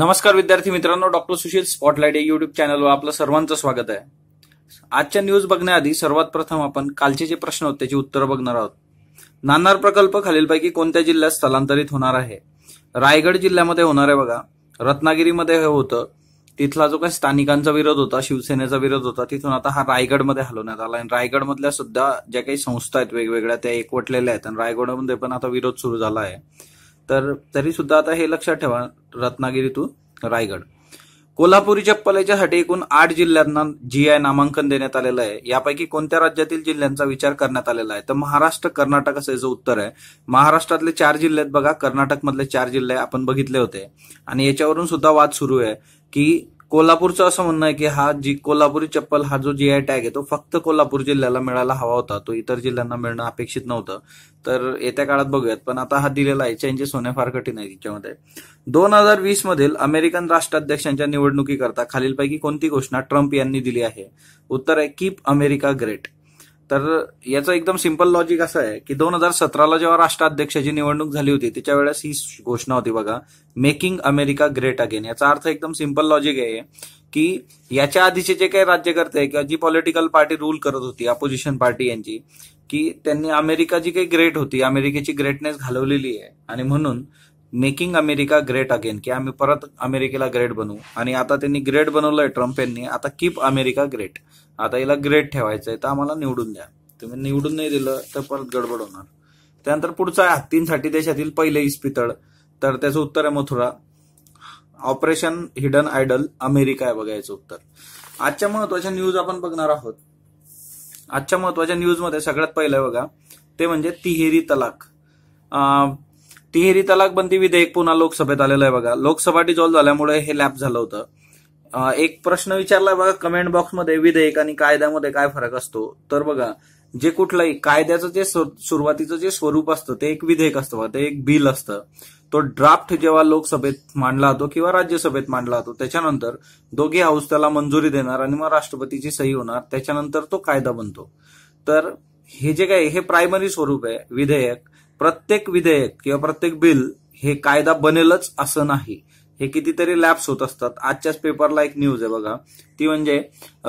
नमस्कार विद्यार्थी मित्रांनो डॉक्टर सुशील स्पॉटलाईट या युट्यूब चॅनलवर आपलं सर्वांचं स्वागत आहे आजच्या न्यूज बघण्याआधी सर्वात प्रथम आपण कालचे जे प्रश्न होते त्याची उत्तरं बघणार आहोत नाणार प्रकल्प खालीलपैकी कोणत्या जिल्ह्यात स्थलांतरित होणार आहे रायगड जिल्ह्यामध्ये होणार आहे बघा रत्नागिरीमध्ये हे होतं तिथला जो काही स्थानिकांचा विरोध होता शिवसेनेचा विरोध होता तिथून आता हा रायगडमध्ये हलवण्यात आला आणि रायगडमधल्या सुद्धा ज्या काही संस्था आहेत वेगवेगळ्या त्या एकवटलेल्या आहेत आणि रायगडमध्ये पण आता विरोध सुरू झाला आहे तर तरी सुद्धा आता हे लक्षात ठेवा रत्नागिरीतून रायगड कोल्हापुरी चप्पल याच्यासाठी एकूण आठ जिल्ह्यांना जी आय नामांकन देण्यात आलेलं आहे यापैकी कोणत्या राज्यातील जिल्ह्यांचा विचार करण्यात आलेला आहे तर महाराष्ट्र कर्नाटक असं याचं उत्तर आहे महाराष्ट्रातले चार जिल्ह्यात बघा कर्नाटक मधले चार जिल्हे आपण बघितले होते आणि याच्यावरून सुद्धा वाद सुरू आहे की कोल्हापूरचं असं म्हणणं आहे की हा जी कोल्हापुरी चप्पल हा जो जी आय टॅग आहे तो फक्त कोल्हापूर जिल्ह्याला मिळायला हवा होता तो इतर जिल्ह्यांना मिळणं अपेक्षित नव्हतं तर येत्या काळात बघूयात पण आता हा दिलेला आहे चेंजेस होणे फार कठीण आहे त्याच्यामध्ये दोन हजार वीस मधील अमेरिकन राष्ट्राध्यक्षांच्या निवडणुकीकरता खालीलपैकी कोणती घोषणा ट्रम्प यांनी दिली आहे उत्तर आहे कीप अमेरिका ग्रेट तर याचं एकदम सिंपल लॉजिक असं आहे की दोन हजार सतराला जेव्हा राष्ट्राध्यक्षाची निवडणूक झाली होती त्याच्या वेळेस ही घोषणा होती बघा मेकिंग अमेरिका ग्रेट अगेन याचा अर्थ एकदम सिंपल लॉजिक आहे की याच्या आधीचे जे काही राज्यकर्ते किंवा जी पॉलिटिकल पार्टी रूल करत होती अपोजिशन पार्टी यांची की त्यांनी अमेरिका जी काही ग्रेट होती अमेरिकेची ग्रेटनेस घालवलेली आहे आणि म्हणून मेकिंग अमेरिका ग्रेट अगेन की आम्ही परत अमेरिकेला ग्रेट बनवू आणि आता त्यांनी ग्रेट बनवलंय ट्रम्प यांनी आता कीप अमेरिका ग्रेट आता याला ग्रेट ठेवायचं आहे तर आम्हाला निवडून द्या तुम्ही निवडून नाही दिलं तर परत गडबड होणार त्यानंतर पुढचं आहे हत्तींसाठी देशातील पहिले इस्पितळ तर त्याचं उत्तर आहे Mathura operation hidden idol America आहे बघा याचं उत्तर आजच्या महत्वाच्या न्यूज आपण बघणार आहोत आजच्या महत्वाच्या न्यूजमध्ये सगळ्यात पहिलं बघा ते म्हणजे तिहेरी तलाक तिहेरी तलाक बंदी विधेयक पुन्हा लोकसभेत आलेलं आहे बघा लोकसभा डिझॉल्व्ह झाल्यामुळे हे लॅप झालं होतं एक प्रश्न विचारला बघा कमेंट बॉक्समध्ये विधेयक आणि कायद्यामध्ये काय फरक असतो तर बघा जे कुठलाही कायद्याचं जे सुरुवातीचं जे स्वरूप असतं ते एक विधेयक असतं बघा ते एक बिल असतं तो ड्राफ्ट जेव्हा लोकसभेत मांडला जातो किंवा राज्यसभेत मांडला जातो त्याच्यानंतर दोघे हाऊस त्याला मंजुरी देणार आणि मग राष्ट्रपतीची सही होणार त्याच्यानंतर तो कायदा बनतो तर हे जे काय हे प्रायमरी स्वरूप आहे विधेयक प्रत्येक विधेयक किंवा प्रत्येक बिल हे कायदा बनेलच असं नाही हे कितीतरी लॅप्स होत असतात आजच्याच पेपरला एक न्यूज आहे बघा ती म्हणजे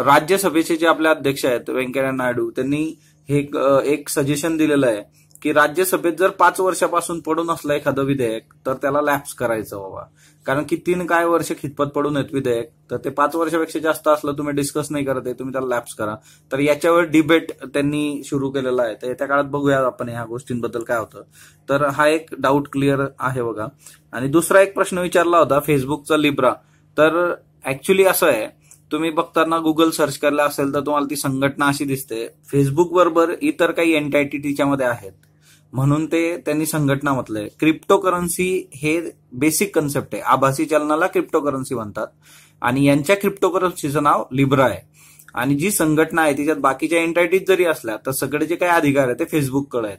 राज्यसभेचे जे आपले अध्यक्ष आहेत व्यंकय्या नायडू त्यांनी हे एक सजेशन दिलेलं आहे की राज्यसभेत जर पाच वर्षापासून पडून असलं एखादं विधेयक तर त्याला लॅप्स करायचं बाबा कारण की तीन काय वर्ष खितपत पडून आहेत विधेयक तर ते पाच वर्षापेक्षा जास्त असलं तुम्ही डिस्कस नाही करत आहे तुम्ही त्याला लॅप्स करा तर याच्यावर डिबेट त्यांनी सुरू केलेला आहे तर येत्या काळात बघूया आपण ह्या गोष्टींबद्दल काय होतं तर हा एक डाऊट क्लिअर आहे बघा आणि दुसरा एक प्रश्न विचारला होता फेसबुकचा लिब्रा तर ऍक्च्युली असं आहे तुम्ही बघताना गुगल सर्च केलं असेल तर तुम्हाला ती संघटना अशी दिसते फेसबुक बरोबर इतर काही एंटायटी मध्ये आहेत म्हणून ते त्यांनी संघटना म्हटलंय क्रिप्टो करन्सी हे बेसिक कन्सेप्ट आहे आभासी चलनाला क्रिप्टो करन्सी म्हणतात आणि यांच्या क्रिप्टो करन्सीचं नाव लिब्रा आहे आणि जी संघटना आहे तिच्यात बाकीच्या एंटायटीज जरी असल्या तर सगळे जे काही अधिकार आहेत ते फेसबुककडे आहेत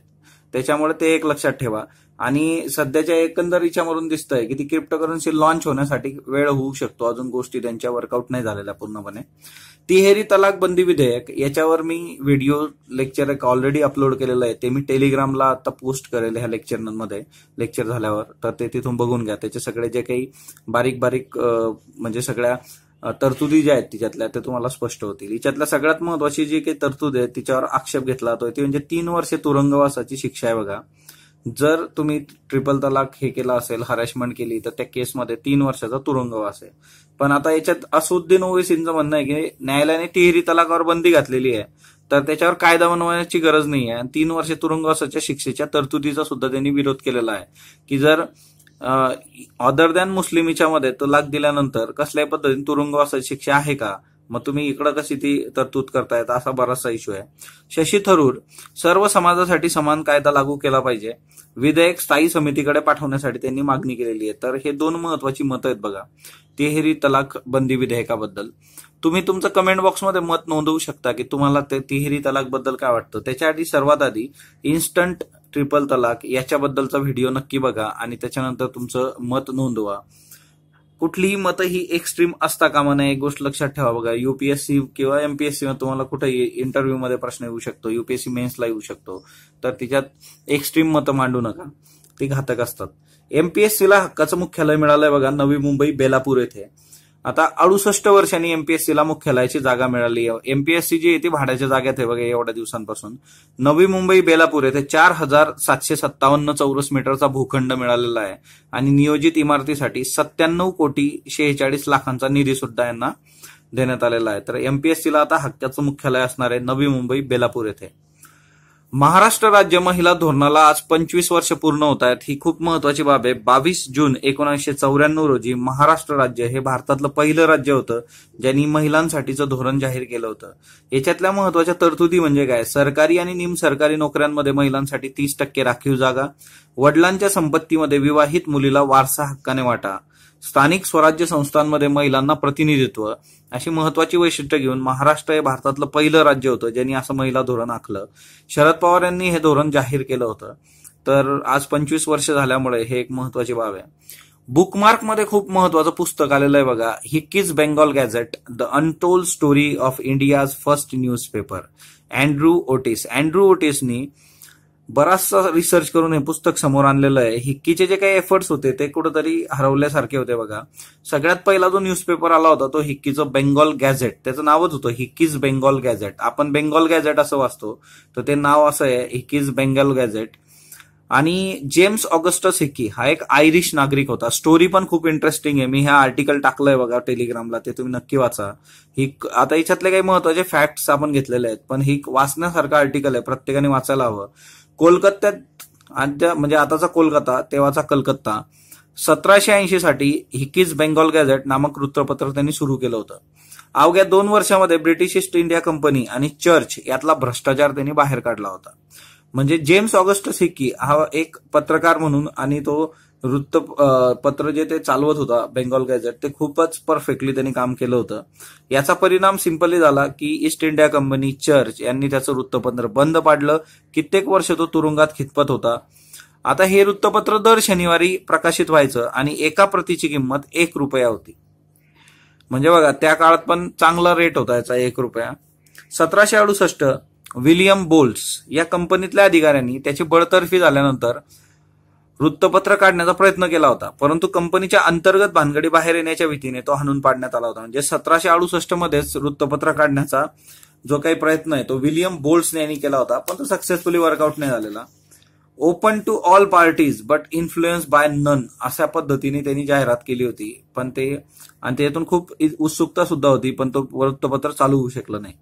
त्याच्यामुळे ते एक लक्षात ठेवा आणि सध्याच्या एकंदर याच्यावरून दिसतंय की ती क्रिप्टोकरन्सी लॉन्च होण्यासाठी वेळ होऊ शकतो अजून गोष्टी त्यांच्या वर्कआउट नाही झालेल्या पूर्णपणे तिहेरी तलाक बंदी विधेयक याच्यावर मी व्हिडिओ लेक्चर ऑलरेडी अपलोड केलेलं आहे ते मी टेलिग्रामला आता पोस्ट करेल ह्या लेक्चरमध्ये लेक्चर झाल्यावर तर ते तिथून बघून घ्या त्याचे सगळे जे काही बारीक बारीक म्हणजे सगळ्या तरतुदी ज्या आहेत तिच्यातल्या त्या तुम्हाला स्पष्ट होतील याच्यातल्या सगळ्यात महत्वाची जी काही तरतूद आहे तिच्यावर आक्षेप घेतला जातोय ती म्हणजे तीन वर्षे तुरुंगवासाची शिक्षा आहे बघा जर तुम्ही ट्रिपल तलाक हे केला असेल हरॅशमेंट केली तर त्या केसमध्ये तीन वर्षाचा तुरुंगवास आहे पण आता याच्यात असुद्दीन ओवेसींचं म्हणणं आहे की न्यायालयाने तिहेरी तलाकावर बंदी घातलेली आहे तर त्याच्यावर कायदा बनवण्याची गरज नाही आहे आणि तीन वर्षे तुरुंगवासाच्या शिक्षेच्या तरतुदीचा सुद्धा त्यांनी विरोध केलेला आहे की जर अदर दॅन मुस्लिमीच्या मध्ये तलाक दिल्यानंतर कसल्याही पद्धतीने तुरुंगवासाची शिक्षा आहे का मग तुम्ही इकडं कशी ती तरतूद करतायत असा बराचसा इश्यू आहे शशी थरूर सर्व समाजासाठी समान कायदा लागू केला पाहिजे विधेयक स्थायी समितीकडे पाठवण्यासाठी त्यांनी मागणी केलेली आहे तर हे दोन महत्वाची मतं आहेत बघा तिहेरी तलाक बंदी विधेयकाबद्दल तुम्ही तुमचं कमेंट बॉक्समध्ये मत नोंदवू शकता की तुम्हाला ते तिहेरी तलाक बद्दल काय वाटतं त्याच्या आधी सर्वात आधी इन्स्टंट ट्रिपल तलाक याच्याबद्दलचा व्हिडिओ नक्की बघा आणि त्याच्यानंतर तुमचं मत नोंदवा कुठलीही मतं ही एक्स्ट्रीम असता कामा नये एक गोष्ट लक्षात ठेवा बघा युपीएससी किंवा एमपीएससी मध्ये तुम्हाला कुठे इंटरव्ह्यू मध्ये प्रश्न येऊ शकतो युपीएससी मेन्सला येऊ शकतो तर तिच्यात एक्स्ट्रीम मतं मांडू नका ते घातक असतात एमपीएससीला हक्काचं मुख्यालय मिळालंय बघा नवी मुंबई बेलापूर येथे आता अडुसष्ट वर्षांनी एमपीएससीला मुख्यालयाची जागा मिळाली एमपीएससी जी येते भाड्याच्या जागेत आहे बघा एवढ्या दिवसांपासून नवी मुंबई बेलापूर येथे चार हजार सातशे सत्तावन्न चौरस मीटरचा भूखंड मिळालेला आहे आणि नियोजित इमारतीसाठी सत्त्याण्णव कोटी शेहेचाळीस लाखांचा निधी सुद्धा यांना देण्यात आलेला आहे तर एमपीएससीला आता हक्काचं मुख्यालय असणार आहे नवी मुंबई बेलापूर येथे महाराष्ट्र राज्य महिला धोरणाला आज पंचवीस वर्ष पूर्ण होत आहेत ही खूप महत्वाची बाब आहे बावीस जून एकोणीसशे चौऱ्याण्णव रोजी महाराष्ट्र राज्य हे भारतातलं पहिलं राज्य होतं ज्यांनी महिलांसाठीचं धोरण जाहीर केलं होतं याच्यातल्या महत्वाच्या तरतुदी म्हणजे काय सरकारी आणि निम सरकारी नोकऱ्यांमध्ये महिलांसाठी तीस टक्के राखीव जागा वडिलांच्या संपत्तीमध्ये विवाहित मुलीला वारसा हक्काने वाटा स्थानिक स्वराज्य संस्थांमध्ये महिलांना प्रतिनिधित्व अशी महत्वाची वैशिष्ट्य घेऊन महाराष्ट्र हे भारतातलं पहिलं राज्य होतं ज्यांनी असं महिला धोरण आखलं शरद पवार यांनी हे धोरण जाहीर केलं होतं तर आज पंचवीस वर्ष झाल्यामुळे हे एक महत्वाची बाब आहे बुकमार्क मध्ये खूप महत्वाचं पुस्तक आलेलं आहे बघा Hicky's Bengal gazette the untold story of India's first newspaper Andrew Otis Andrew ओटिसनी बराचसा रिसर्च करून हे पुस्तक समोर आणलेलं आहे हिक्कीचे जे काही एफर्ट्स होते ते कुठेतरी हरवल्यासारखे होते बघा सगळ्यात पहिला जो न्यूजपेपर आला होता तो हिक्कीचं बेंगॉल गॅझेट त्याचं नावच होतं हिक्कीज बेंगॉल गॅझेट आपण बेंगॉल गॅझेट असं वाचतो तर ते नाव असं आहे हिक्कीज बेंगॉल गॅझेट आणि जेम्स ऑगस्टस हिक्की हा एक आयरिश नागरिक होता स्टोरी पण खूप इंटरेस्टिंग आहे मी हा आर्टिकल टाकलंय बघा टेलिग्रामला ते तुम्ही नक्की वाचा ही आता याच्यातले काही महत्वाचे फॅक्ट्स आपण घेतलेले आहेत पण ही वाचण्यासारखं आर्टिकल आहे प्रत्येकाने वाचायला हवं कोलकात्यात आता म्हणजे आताचा कोलकाता तेव्हाचा कलकत्ता सतराशे ऐंशी साठी हिकीज बेंगॉल गॅझेट नामक वृत्तपत्र त्यांनी सुरू केलं होतं अवघ्या दोन वर्षामध्ये ब्रिटिश ईस्ट इंडिया कंपनी आणि चर्च यातला भ्रष्टाचार त्यांनी बाहेर काढला होता म्हणजे जेम्स ऑगस्टस सिक्की हा एक पत्रकार म्हणून आणि तो वृत्त पत्र जे ते चालवत होता बेंगॉल गॅझेट ते खूपच परफेक्टली त्यांनी काम केलं होतं याचा परिणाम सिंपली झाला की ईस्ट इंडिया कंपनी चर्च यांनी त्याचं वृत्तपत्र बंद पाडलं कित्येक वर्ष तो तुरुंगात खितपत होता आता हे वृत्तपत्र दर शनिवारी प्रकाशित व्हायचं आणि एका प्रतीची किंमत एक रुपया होती म्हणजे बघा त्या काळात पण चांगला रेट होता याचा एक रुपया सतराशे अडुसष्ट विलियम बोल्स या कंपनीतल्या अधिकाऱ्यांनी त्याची बळतर्फी झाल्यानंतर वृत्तपत्र काढण्याचा प्रयत्न केला होता परंतु कंपनीच्या अंतर्गत भानगडी बाहेर येण्याच्या भीतीने तो हाणून पाडण्यात आला होता म्हणजे सतराशे अडुसष्ट मध्येच वृत्तपत्र काढण्याचा जो काही प्रयत्न आहे तो विलियम बोल्सने यांनी केला होता पण तो सक्सेसफुली वर्कआउट नाही झालेला open to all parties but influence by none अशा पद्धतीने त्यांनी जाहिरात केली होती पण ते आणि त्यातून खूप उत्सुकता सुद्धा होती पण तो वृत्तपत्र चालू होऊ शकलं नाही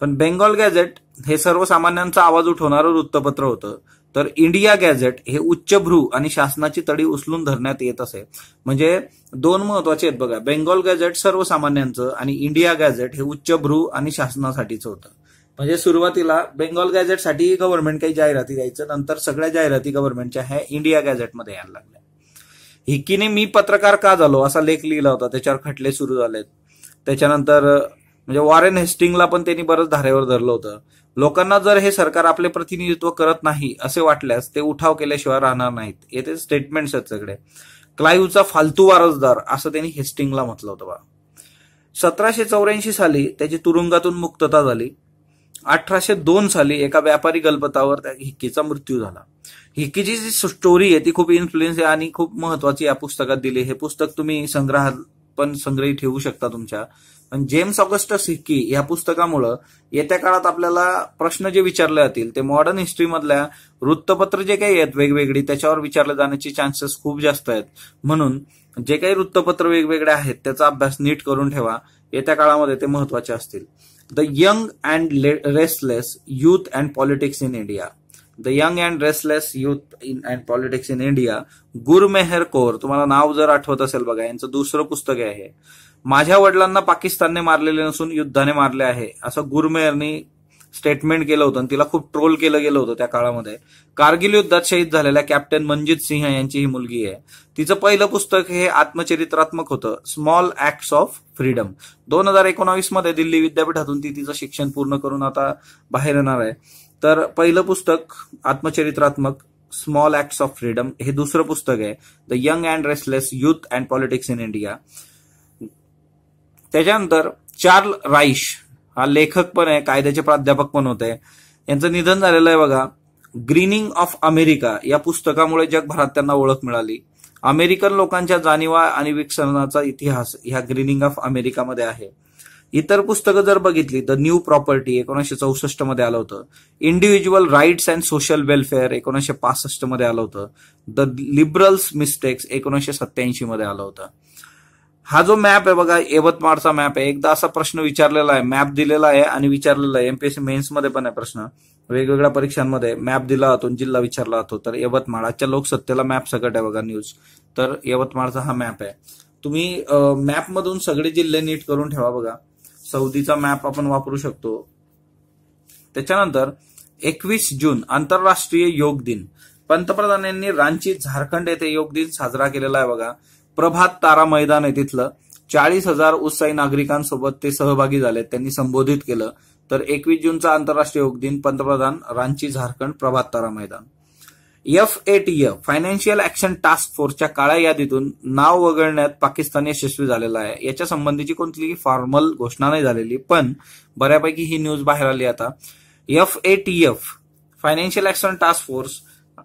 पण बेंगॉल गॅझेट हे सर्वसामान्यांचा आवाज उठवणारं वृत्तपत्र होतं तर इंडिया गॅझेट हे उच्चभ्रू आणि शासनाची तडी उचलून धरण्यात येत असे म्हणजे दोन महत्वाचे आहेत बघा बेंगॉल गॅझेट सर्वसामान्यांचं आणि इंडिया गॅझेट हे उच्चभ्रू आणि शासनासाठीचं होतं म्हणजे सुरुवातीला बेंगॉल गॅझेटसाठी गव्हर्नमेंट काही जाहिराती द्यायचं नंतर सगळ्या जाहिराती गव्हर्नमेंटच्या ह्या इंडिया गॅझेटमध्ये यायला लागल्या हिकीने मी पत्रकार का झालो असा लेख लिहिला होता त्याच्यावर खटले सुरू झालेत त्याच्यानंतर म्हणजे वॉरेन हेस्टिंगला पण त्यांनी बरंच धारेवर धरलं होतं लोकांना जर हे सरकार आपले प्रतिनिधित्व करत नाही असे वाटल्यास ते उठाव केल्याशिवाय राहणार नाहीत येथे स्टेटमेंट्स आहेत सगळे क्लाईव्हचा फालतू वारसदार असं त्यांनी हेस्टिंगला म्हटलं होतं बा सतराशे चौऱ्याऐंशी साली त्याची तुरुंगातून मुक्तता झाली अठराशे दोन साली एका व्यापारी त्या हिक्कीचा मृत्यू झाला हिक्कीची जी स्टोरी आहे ती खूप इन्फ्लुएन्स आहे आणि खूप महत्वाची या पुस्तकात दिली हे पुस्तक तुम्ही संग्रहात पण संग्रही ठेवू शकता तुमच्या पण जेम्स ऑगस्टस हिक्की या पुस्तकामुळं येत्या काळात आपल्याला प्रश्न जे विचारले जातील ते मॉडर्न हिस्ट्रीमधल्या वृत्तपत्र जे काही आहेत वेगवेगळी त्याच्यावर विचारले जाण्याचे चान्सेस खूप जास्त आहेत म्हणून जे काही वृत्तपत्र वेगवेगळे आहेत त्याचा अभ्यास नीट करून ठेवा येत्या काळामध्ये ते महत्वाचे असतील the young and Restless youth and politics in India, the young and restless youth in and politics in India Gurmehar Kaur तुम्हाला नाव जर आठवत असेल बघा यांचं दुसरं पुस्तक आहे माझ्या वडिलांना पाकिस्तानने मारलेले नसून युद्धाने मारले आहे असं गुरमेहरनी स्टेटमेंट केलं होतं आणि तिला खूप ट्रोल केलं गेलं होतं त्या काळामध्ये कारगिल युद्धात शहीद झालेल्या कॅप्टन मनजित सिंह यांची ही मुलगी आहे तिचं पहिलं पुस्तक हे आत्मचरित्रात्मक होतं स्मॉल ऍक्ट्स ऑफ फ्रीडम दोन हजार एकोणावीस मध्ये दिल्ली विद्यापीठातून ती तिचं शिक्षण पूर्ण करून आता बाहेर येणार आहे तर पहिलं पुस्तक आत्मचरित्रात्मक स्मॉल ऍक्ट्स ऑफ फ्रीडम हे दुसरं पुस्तक आहे the young and restless youth and politics in India त्याच्यानंतर चार्ल राईश हा लेखक पण आहे कायद्याचे प्राध्यापक पण होते यांचं निधन झालेलं आहे बघा ग्रीनिंग ऑफ अमेरिका या पुस्तकामुळे जगभरात त्यांना ओळख मिळाली अमेरिकन लोकांच्या जाणीवा आणि विकसनाचा इतिहास ह्या ग्रीनिंग ऑफ अमेरिकामध्ये आहे इतर पुस्तकं जर बघितली तर न्यू प्रॉपर्टी एकोणीसशे चौसष्ट मध्ये आलं होतं individual rights and social welfare एकोणीसशे पासष्ट मध्ये आलं होतं द लिबरल्स मिस्टेक्स एकोणीसशे सत्याऐंशी मध्ये आलं होतं हा जो मॅप आहे बघा यवतमाळचा मॅप आहे एकदा असा प्रश्न विचारलेला आहे मॅप दिलेला आहे आणि विचारलेला आहे एमपीएससी मेन्स मध्ये पण आहे प्रश्न वेगवेगळ्या परीक्षांमध्ये मॅप दिला जातो जिल्हा विचारला जातो तर यवतमाळ आजच्या लोकसत्तेला मॅप सकट आहे बघा न्यूज तर यवतमाळचा हा मॅप आहे तुम्ही मॅप मधून सगळे जिल्हे नीट करून ठेवा बघा सौदीचा मॅप आपण वापरू शकतो त्याच्यानंतर एकवीस जून आंतरराष्ट्रीय योग दिन पंतप्रधानांनी रांची झारखंड येथे योग दिन साजरा केलेला आहे बघा प्रभात तारा मैदान आहे तिथलं चाळीस हजार उत्साही नागरिकांसोबत ते सहभागी झाले त्यांनी संबोधित केलं तर एकवीस जूनचा आंतरराष्ट्रीय योग दिन पंतप्रधान रांची झारखंड प्रभात तारा मैदान F A T F financial action task फोर्सच्या काळ्या यादीतून नाव वगळण्यात पाकिस्तान यशस्वी झालेला आहे याच्या संबंधीची कोणतीही फॉर्मल घोषणा नाही झालेली पण बऱ्यापैकी ही न्यूज बाहेर आली आता F A T F financial action task force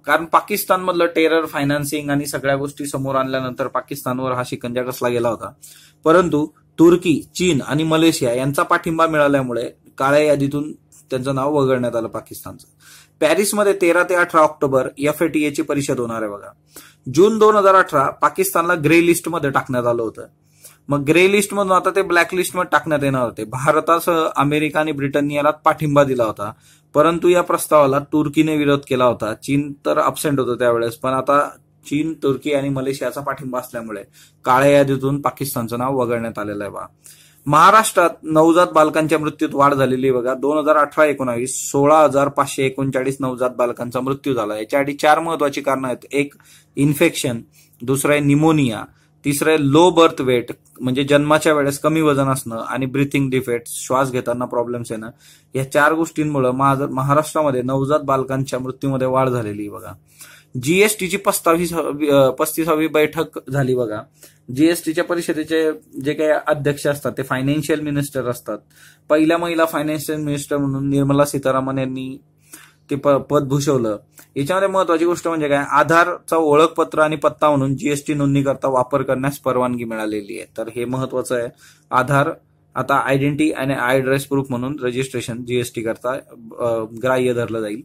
कारण पाकिस्तानमधलं टेरर फायनान्सिंग आणि सगळ्या गोष्टी समोर आणल्यानंतर पाकिस्तानवर हा शिकंजा कसला गेला होता परंतु तुर्की चीन आणि मलेशिया यांचा पाठिंबा मिळाल्यामुळे काळ्या यादीतून त्यांचं नाव वगळण्यात आलं पाकिस्तानचं पॅरिसमध्ये तेरा ते अठरा ऑक्टोबर एफ एफएटीएची परिषद होणार आहे बघा जून दोन हजार अठरा पाकिस्तानला ग्रे लिस्टमध्ये टाकण्यात आलं होतं मग ग्रे लिस्टमधून आता ते ब्लॅक लिस्ट मध्ये टाकण्यात येणार होते भारतासह अमेरिका आणि ब्रिटननी याला पाठिंबा दिला होता परंतु या प्रस्तावाला तुर्कीने विरोध केला होता चीन तर अपसेंट होतं त्यावेळेस पण आता चीन तुर्की आणि मलेशियाचा पाठिंबा असल्यामुळे काळ्या यादीतून पाकिस्तानचं नाव वगळण्यात आलेलं आहे बा महाराष्ट्रात नवजात बालकांच्या मृत्यूत वाढ झालेली बघा दोन हजार अठरा एकोणावीस सोळा हजार पाचशे एकोणचाळीस नवजात बालकांचा मृत्यू झाला याच्या आधी चार महत्वाची कारणं आहेत एक इन्फेक्शन दुसरं आहे निमोनिया तिसरं आहे लो बर्थ वेट म्हणजे जन्माच्या वेळेस कमी वजन असणं आणि ब्रिथिंग डिफेक्ट श्वास घेताना प्रॉब्लेम्स येणं या चार गोष्टींमुळे महाराष्ट्रामध्ये नवजात बालकांच्या मृत्यूमध्ये वाढ झालेली बघा जीएसटीची पस्तावीस पस्तीसावी बैठक झाली बघा जीएसटीच्या परिषदेचे जे काही अध्यक्ष असतात ते फायनान्शियल मिनिस्टर असतात पहिल्या महिला फायनान्शियल मिनिस्टर म्हणून निर्मला सीतारामन यांनी ते पद भूषवलं याच्यामध्ये महत्वाची गोष्ट म्हणजे काय आधारचा ओळखपत्र आणि पत्ता म्हणून जीएसटी नोंदणी करता वापर करण्यास परवानगी मिळालेली आहे तर हे महत्वाचं आहे आधार आता आयडेंटिटी आणि ड्रेस प्रूफ म्हणून रजिस्ट्रेशन जीएसटी करता ग्राह्य धरलं जाईल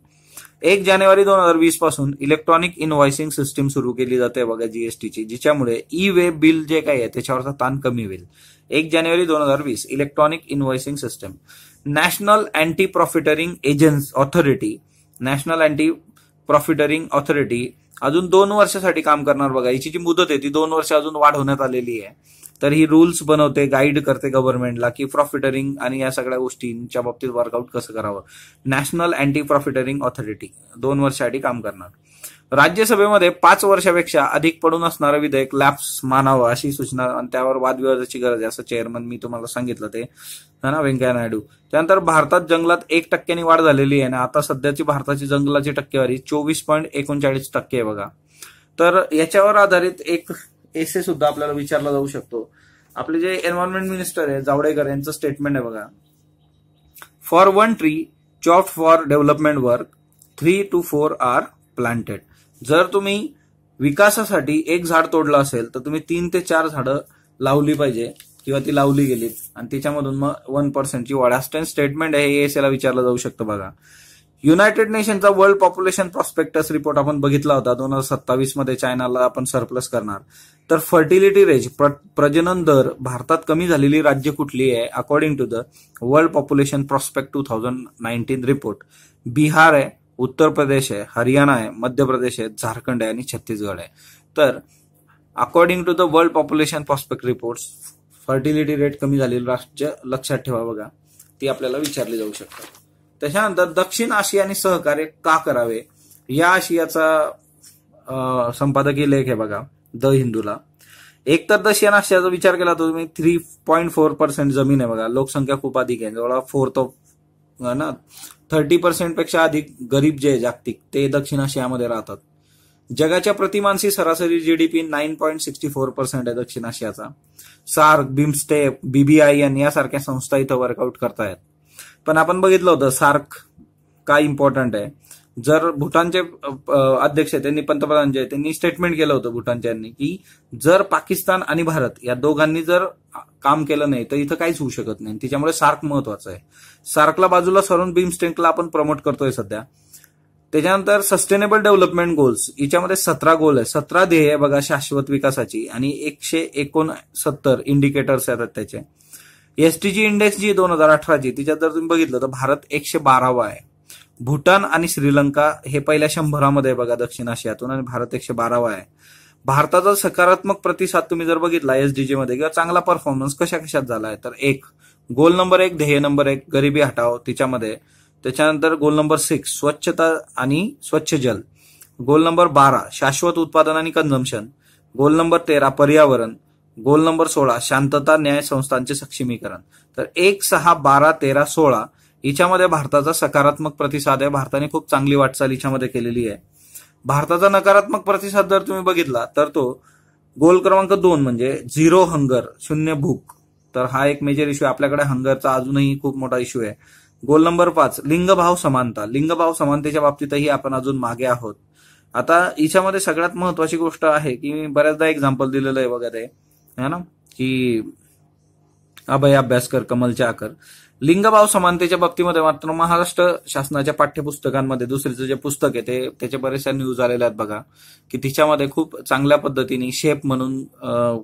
एक जानेवारी दोन हजार वीस पासून इलेक्ट्रॉनिक इनव्हॉइसिंग सिस्टीम सुरू केली जाते बघा जीएसटीची जिच्यामुळे ई वे बिल जे काही आहे त्याच्यावरचा ताण कमी होईल एक जानेवारी दोन हजार वीस electronic invoicing system national anti profiteering agency authority national anti profiteering authority अजून दोन वर्षासाठी काम करणार बघा हिची जी मुदत आहे ती दोन वर्ष अजून वाढवण्यात आलेली आहे तर ही रूल्स बनवते गाईड करते गव्हर्नमेंटला की प्रॉफिटरिंग आणि या सगळ्या गोष्टींच्या बाबतीत वर्कआउट कसं करावं नॅशनल अँटी प्रॉफिटरिंग ऑथॉरिटी दोन वर्षासाठी काम करणार राज्यसभेमध्ये पाच वर्षापेक्षा अधिक पडून असणारं विधेयक लॅप्स मानावं अशी सूचना आणि त्यावर वादविवादाची गरज आहे असं चेअरमन मी तुम्हाला सांगितलं ते ना व्यंकय्या नायडू त्यानंतर भारतात जंगलात एक टक्क्यानी वाढ झालेली आहे ना आता सध्याची भारताची जंगलाची टक्केवारी चोवीस पॉईंट एकोणचाळीस टक्के आहे बघा तर याच्यावर आधारित एक एसे सुद्धा आपल्याला विचारला जाऊ शकतो आपले जे एन्व्हायरमेंट मिनिस्टर आहे जावडेकर यांचं स्टेटमेंट आहे बघा for one tree chop for development work three to four are planted जर तुम्ही विकासासाठी एक झाड तोडलं असेल तर तुम्ही तीन ते चार झाडं लावली पाहिजे किंवा ती लावली गेली आणि तिच्यामधून मग वन पर्सेंटची वाढ स्टेटमेंट आहे हे एसएला विचारलं जाऊ शकतं बघा युनायटेड नेशनचा वर्ल्ड पॉप्युलेशन प्रॉस्पेक्टस रिपोर्ट आपण बघितला होता दोन हजार सत्तावीस मध्ये चायनाला आपण सरप्लस करणार तर फर्टिलिटी रेज प्रजनन दर भारतात कमी झालेली राज्य कुठली आहे according to the world population prospect two thousand nineteen report Bihar आहे उत्तर प्रदेश आहे हरियाणा आहे मध्य प्रदेश आहे झारखंड आहे आणि छत्तीसगड आहे तर according to the world population prospect reports fertility rate कमी झालेली राष्ट्र लक्षात ठेवा बघा ती आपल्याला विचारली जाऊ शकतात त्याच्यानंतर दक्षिण आशियाने सहकार्य का करावे या आशियाचा संपादकीय लेख आहे बघा द हिंदूला एक तर दक्षिण आशियाचा विचार केला तर तुम्ही थ्री पॉईंट फोर पर्सेंट जमीन आहे बघा लोकसंख्या खूप अधिक आहे जवळ फोर्थ ऑफ ना थर्टी पर्सेंट पेक्षा अधिक गरीब जे जागतिक ते दक्षिण आशियामध्ये राहतात जगाच्या प्रतिमानशी सरासरी GDP nine point sixty four percent आहे दक्षिण आशियाचा सार्क बिमस्टेप बीबीआयएन यासारख्या संस्था इथं वर्कआउट करतायत पण आपण बघितलं होतं सार्क काय इम्पॉर्टंट आहे जर भूटानचे अध्यक्ष त्यांनी पंतप्रधान जे त्यांनी स्टेटमेंट केलं होतं यांनी की जर पाकिस्तान आणि भारत या दोघांनी जर काम केलं नाही तर इथं काहीच होऊ शकत नाही त्याच्यामुळे सार्क महत्वाचं आहे सार्कला बाजूला सरून बिमस्टेकला आपण प्रमोट करतोय सध्या त्याच्यानंतर सस्टेनेबल डेव्हलपमेंट गोल्स याच्यामध्ये सतरा गोल आहे सतरा ध्येय बघा शाश्वत विकासाची आणि एकशे एकोणसत्तर इंडिकेटर्स येतात त्याचे एसटीजी इंडेक्स जी दोन हजार अठराची तिच्यात जर तुम्ही बघितलं तर भारत एकशे बारावा आहे भूटान आणि श्रीलंका हे पहिल्या शंभरामध्ये बघा दक्षिण आशियातून आणि भारत एकशे बारावा आहे भारताचा सकारात्मक प्रतिसाद तुम्ही जर बघितला एसडीजी मध्ये किंवा चांगला परफॉर्मन्स कशा कशात झाला आहे तर एक गोल नंबर एक ध्येय नंबर एक गरिबी हटाव तिच्यामध्ये त्याच्यानंतर गोल नंबर सिक्स स्वच्छता आणि स्वच्छ जल गोल नंबर बारा शाश्वत उत्पादन आणि कन्झम्पन गोल नंबर तेरा पर्यावरण गोल नंबर सोळा शांतता न्याय संस्थांचे सक्षमीकरण तर एक सहा बारा तेरा सोळा हिच्यामध्ये भारताचा सकारात्मक प्रतिसाद आहे भारताने खूप चांगली वाटचाल हिच्यामध्ये केलेली आहे भारताचा नकारात्मक प्रतिसाद जर तुम्ही बघितला तर तो गोल क्रमांक दोन म्हणजे झिरो हंगर शून्य भूक तर हा एक मेजर इश्यू आपल्याकडे हंगरचा अजूनही खूप मोठा इश्यू आहे गोल नंबर पाच लिंगभाव समानता लिंगभाव समानतेच्या बाबतीतही आपण अजून मागे आहोत आता हिच्यामध्ये सगळ्यात महत्वाची गोष्ट आहे की बऱ्याचदा एक्झाम्पल दिलेलं आहे वगैरे है ना की अभय कर, कमल चाकर लिंगभाव समानतेच्या बाबतीमध्ये मात्र महाराष्ट्र शासनाच्या पाठ्यपुस्तकांमध्ये दुसरीचं जे पुस्तक आहे ते त्याच्या बरेचशा न्यूज आलेल्या आहेत बघा की तिच्यामध्ये खूप चांगल्या पद्धतीने शेप म्हणून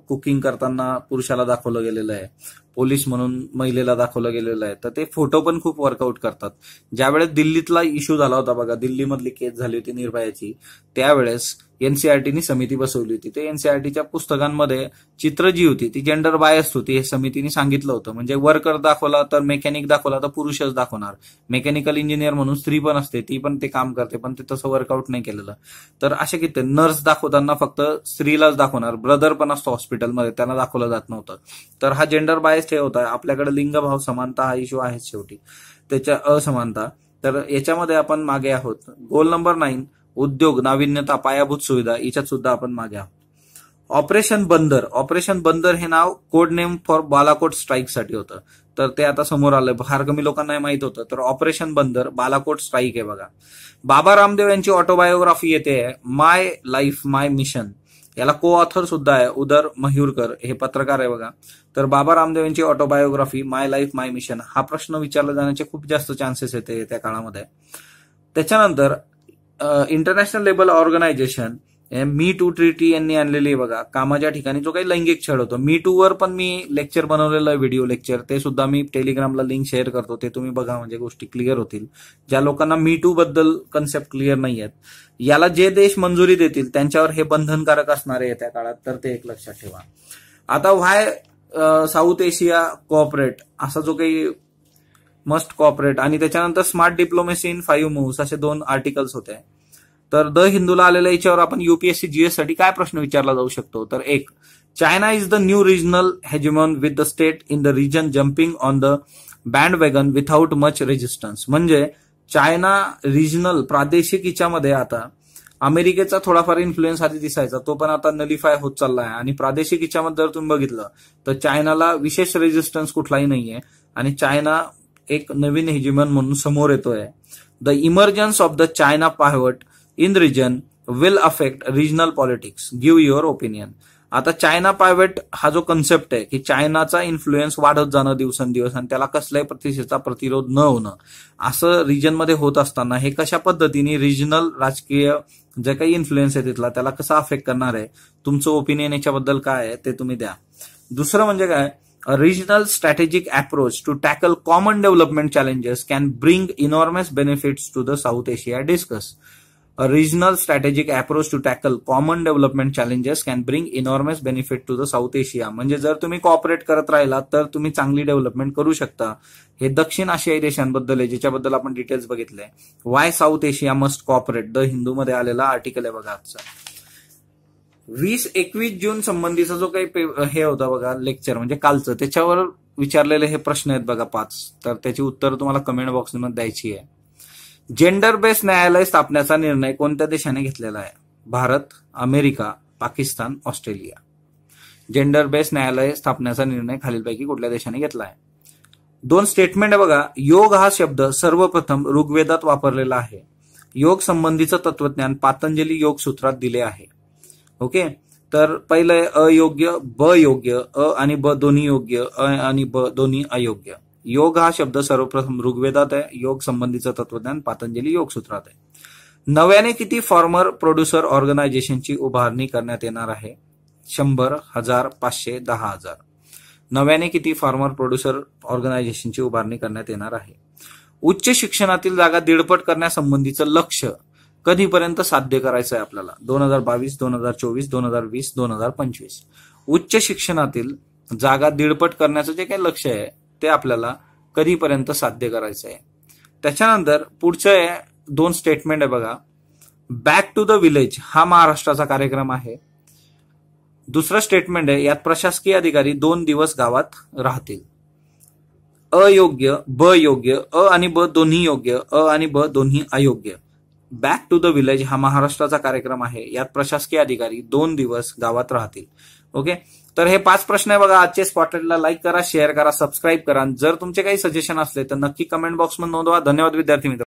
कुकिंग करताना पुरुषाला दाखवलं गेलेलं आहे पोलीस म्हणून महिलेला दाखवलं गेलेलं आहे तर ते फोटो पण खूप वर्कआउट करतात ज्यावेळेस दिल्लीतला इश्यू झाला होता बघा दिल्लीमधली केस झाली होती निर्भयाची त्यावेळेस एनसीआरटीनी समिती बसवली होती एनसीआरटी एनसीआरटीच्या पुस्तकांमध्ये चित्र जी होती ती जेंडर बायस होती हे समितीने सांगितलं होतं म्हणजे वर्कर दाखवला तर मेकॅनिक दाखवला तर पुरुषच दाखवणार मेकॅनिकल इंजिनियर म्हणून स्त्री पण असते ती पण ते काम करते पण ते तसं वर्कआउट नाही केलेलं तर असे किती नर्स दाखवताना फक्त स्त्रीलाच दाखवणार ब्रदर पण असतो हॉस्पिटलमध्ये त्यांना दाखवलं जात नव्हतं तर हा जेंडर बायस हे होता आपल्याकडे लिंगभाव समानता हा इश्यू आहे शेवटी त्याच्या असमानता तर याच्यामध्ये आपण मागे आहोत गोल नंबर नाईन उद्योग नाविन्यता पायाभूत सुविधा याच्यात सुद्धा आपण मागे आहोत ऑपरेशन बंदर ऑपरेशन बंदर हे नाव code name for Balakot strike साठी होतं तर ते आता समोर आलं फार कमी लोकांना माहित होतं तर ऑपरेशन बंदर बालाकोट स्ट्राईक आहे बघा बाबा रामदेव यांची ऑटोबायोग्राफी येते माय लाईफ माय मिशन याला को ऑथर सुद्धा आहे उदर मयूरकर हे पत्रकार आहे बघा तर बाबा रामदेव यांची autobiography my life my mission हा प्रश्न विचारला जाण्याचे खूप जास्त चान्सेस येते त्या काळामध्ये त्याच्यानंतर international level organization me too treaty यांनी आणलेली बघा कामाच्या ठिकाणी जो काही लैंगिक छळ होतो मी टू वर पण मी लेक्चर बनवलेलं आहे व्हिडिओ लेक्चर ते सुद्धा मी टेलिग्रामला लिंक शेअर करतो ते तुम्ही बघा म्हणजे गोष्टी क्लिअर होतील ज्या लोकांना मी टू बद्दल कन्सेप्ट क्लिअर नाही आहेत याला जे देश मंजुरी देतील त्यांच्यावर हे बंधनकारक असणार आहे त्या काळात तर ते एक लक्षात ठेवा आता व्हाय साऊथ एशिया कॉपरेट असा जो काही मस्ट कॉपरेट आणि त्याच्यानंतर smart diplomacy in five moves असे दोन आर्टिकल्स होते तर द हिंदूला आलेल्या याच्यावर आपण युपीएससी जीएस साठी काय प्रश्न विचारला जाऊ शकतो तर एक China is the new regional hegemon with the state in the region jumping on the band wagon without much resistance म्हणजे चायना रिजनल प्रादेशिक हिच्यामध्ये आता अमेरिकेचा थोडाफार इन्फ्लुएन्स आधी दिसायचा तो पण आता नलिफाय होत चालला आहे आणि प्रादेशिक हिच्यामध्ये जर तुम्ही बघितलं तर चायनाला विशेष रेजिस्टन्स कुठलाही नाहीये आणि चायना एक नवीन हिजिमन म्हणून समोर येतोय the emergence of the China pivot in region will affect regional politics give your opinion आता चायना पायवेट हा जो कन्सेप्ट आहे की चायनाचा इन्फ्लुएन्स वाढत जाणं दिवसेंदिवस आणि त्याला कसल्याही प्रतिष्ठेचा प्रतिरोध न होणं असं रिजनमध्ये होत असताना हे कशा पद्धतीने रिजनल राजकीय जे काही इन्फ्लुएन्स आहे तिथला त्याला कसा अफेक्ट करणार आहे तुमचं ओपिनियन याच्याबद्दल काय आहे ते तुम्ही द्या दुसरं म्हणजे काय A regional strategic approach to tackle common development challenges can bring enormous benefits to the South Asia discuss. A regional strategic approach to tackle common development challenges can bring enormous benefit to the South Asia. म्हणजे जर तुम्ही cooperate करत राहिलात तर तुम्ही चांगली development करू शकता हे दक्षिण आशियाई देशांबद्दल आहे ज्याच्याबद्दल आपण डिटेल्स बघितले why South Asia must cooperate the मध्ये आलेला आर्टिकल आहे बघा वीस एकवीस जून संबंधीचा जो काही हे होता बघा लेक्चर म्हणजे कालचं त्याच्यावर विचारलेले हे प्रश्न आहेत बघा पाच तर त्याची उत्तर तुम्हाला कमेंट बॉक्समध्ये द्यायची आहे जेंडर बेस्ड न्यायालय स्थापनेचा निर्णय कोणत्या देशाने घेतलेला आहे Bharat America Pakistan Australia gender based न्यायालय स्थापनेचा निर्णय खालीलपैकी कुठल्या देशाने घेतला आहे दोन स्टेटमेंट बघा योग हा शब्द सर्वप्रथम ऋग्वेदात वापरलेला आहे योग संबंधीचं तत्वज्ञान पातंजली योग सूत्रात दिले आहे ओके तर पहिलं आहे अयोग्य ब योग्य अ आणि ब दोन्ही योग्य अ आणि ब दोन्ही अयोग्य योग हा शब्द सर्वप्रथम ऋग्वेदात आहे योग संबंधीचं तत्वज्ञान पातंजली योगसूत्रात आहे नव्याने किती फॉर्मर प्रोड्युसर ऑर्गनायझेशनची उभारणी करण्यात येणार आहे शंभर हजार पाचशे दहा हजार नव्याने किती फार्मर प्रोड्युसर ऑर्गनायझेशनची उभारणी करण्यात येणार आहे उच्च शिक्षणातील जागा दीडपट करण्यासंबंधीचं लक्ष कधीपर्यंत साध्य करायचं आहे आपल्याला दोन हजार बावीस दोन हजार चोवीस दोन हजार वीस दोन हजार पंचवीस उच्च शिक्षणातील जागा दीडपट करण्याचं जे काही लक्ष आहे ते आपल्याला कधीपर्यंत साध्य करायचं आहे त्याच्यानंतर पुढचं दोन स्टेटमेंट आहे बघा बॅक टू द विलेज हा महाराष्ट्राचा कार्यक्रम आहे दुसरं स्टेटमेंट आहे यात प्रशासकीय अधिकारी दोन दिवस गावात राहतील अयोग्य ब योग्य अ आणि ब दोन्ही योग्य अ आणि ब दोन्ही अयोग्य बॅक टू द विलेज हा महाराष्ट्राचा कार्यक्रम आहे यात प्रशासकीय अधिकारी दोन दिवस गावात राहतील ओके तर हे पाच प्रश्न आहे बघा आजचे स्पॉटलाईटला लाईक करा शेअर करा सबस्क्राईब करा जर तुमचे काही सजेशन असले तर नक्की कमेंट बॉक्समध्ये नोंदवा धन्यवाद विद्यार्थी मित्र